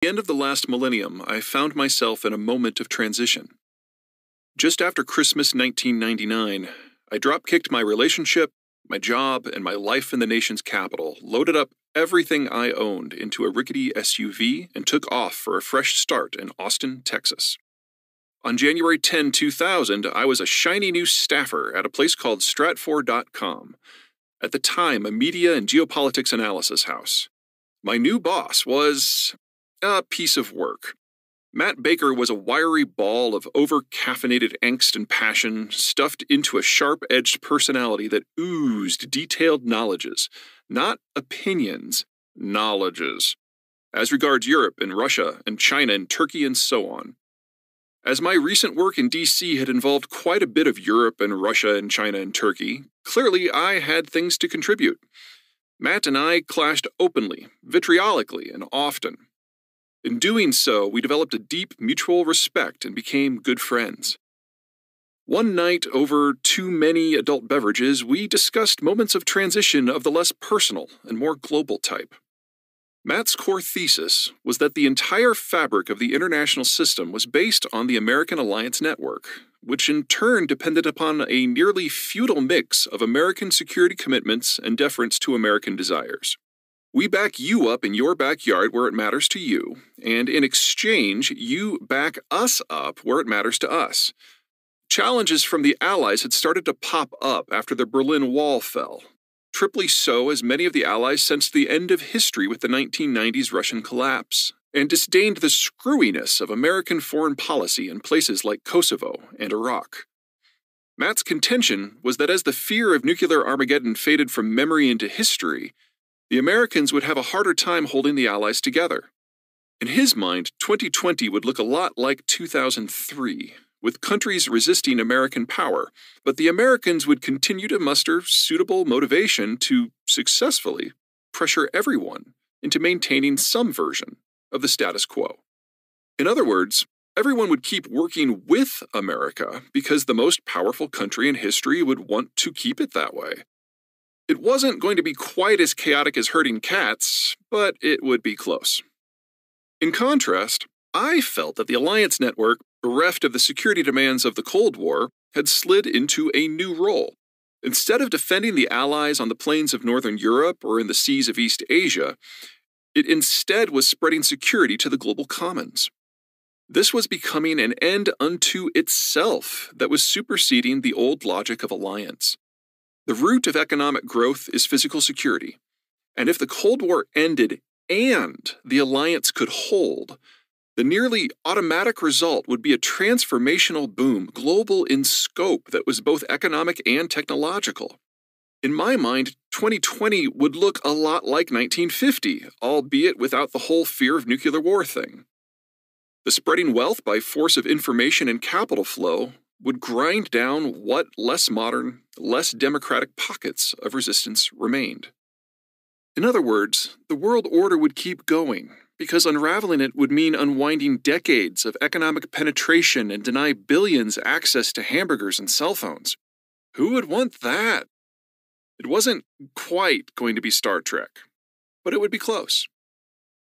the end of the last millennium, I found myself in a moment of transition. Just after Christmas 1999, I drop kicked my relationship, my job, and my life in the nation's capital, loaded up everything I owned into a rickety SUV, and took off for a fresh start in Austin, Texas. On January 10, 2000, I was a shiny new staffer at a place called Stratfor.com, at the time a media and geopolitics analysis house. My new boss was a piece of work. Matt Baker was a wiry ball of over caffeinated angst and passion, stuffed into a sharp edged personality that oozed detailed knowledges, not opinions, knowledges, as regards Europe and Russia and China and Turkey and so on. As my recent work in DC had involved quite a bit of Europe and Russia and China and Turkey, clearly I had things to contribute. Matt and I clashed openly, vitriolically, and often. In doing so, we developed a deep mutual respect and became good friends. One night, over too many adult beverages, we discussed moments of transition of the less personal and more global type. Matt's core thesis was that the entire fabric of the international system was based on the American alliance network, which in turn depended upon a nearly feudal mix of American security commitments and deference to American desires. We back you up in your backyard where it matters to you, and in exchange, you back us up where it matters to us. Challenges from the Allies had started to pop up after the Berlin Wall fell, triply so as many of the Allies sensed the end of history with the 1990s Russian collapse, and disdained the screwiness of American foreign policy in places like Kosovo and Iraq. Matt's contention was that as the fear of nuclear Armageddon faded from memory into history, the Americans would have a harder time holding the Allies together. In his mind, 2020 would look a lot like 2003, with countries resisting American power, but the Americans would continue to muster suitable motivation to successfully pressure everyone into maintaining some version of the status quo. In other words, everyone would keep working with America because the most powerful country in history would want to keep it that way. It wasn't going to be quite as chaotic as herding cats, but it would be close. In contrast, I felt that the Alliance network, bereft of the security demands of the Cold War, had slid into a new role. Instead of defending the Allies on the plains of Northern Europe or in the seas of East Asia, it instead was spreading security to the global commons. This was becoming an end unto itself that was superseding the old logic of alliance. The root of economic growth is physical security. And if the Cold War ended and the alliance could hold, the nearly automatic result would be a transformational boom, global in scope, that was both economic and technological. In my mind, 2020 would look a lot like 1950, albeit without the whole fear of nuclear war thing. The spreading wealth by force of information and capital flow, would grind down what less modern, less democratic pockets of resistance remained. In other words, the world order would keep going, because unraveling it would mean unwinding decades of economic penetration and deny billions access to hamburgers and cell phones. Who would want that? It wasn't quite going to be Star Trek, but it would be close.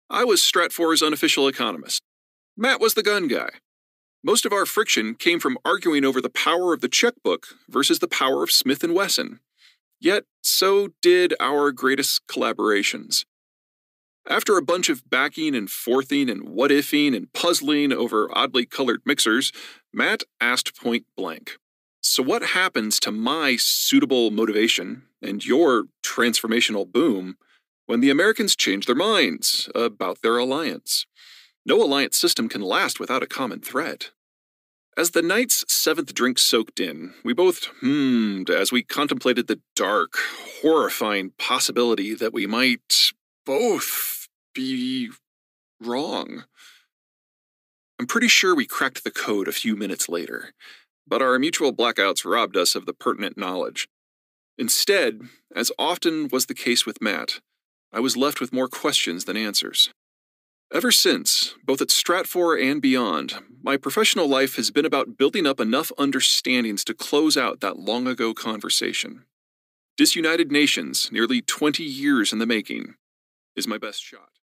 I was Stratfor's unofficial economist. Matt was the gun guy. Most of our friction came from arguing over the power of the checkbook versus the power of Smith & Wesson. Yet, so did our greatest collaborations. After a bunch of backing and forthing and what ifing and puzzling over oddly colored mixers, Matt asked point blank So, what happens to my suitable motivation and your transformational boom when the Americans change their minds about their alliance? No alliance system can last without a common threat. As the night's seventh drink soaked in, we both hmmed as we contemplated the dark, horrifying possibility that we might both be wrong. I'm pretty sure we cracked the code a few minutes later, but our mutual blackouts robbed us of the pertinent knowledge. Instead, as often was the case with Matt, I was left with more questions than answers. Ever since, both at Stratfor and beyond, my professional life has been about building up enough understandings to close out that long ago conversation. Disunited Nations, nearly 20 years in the making, is my best shot.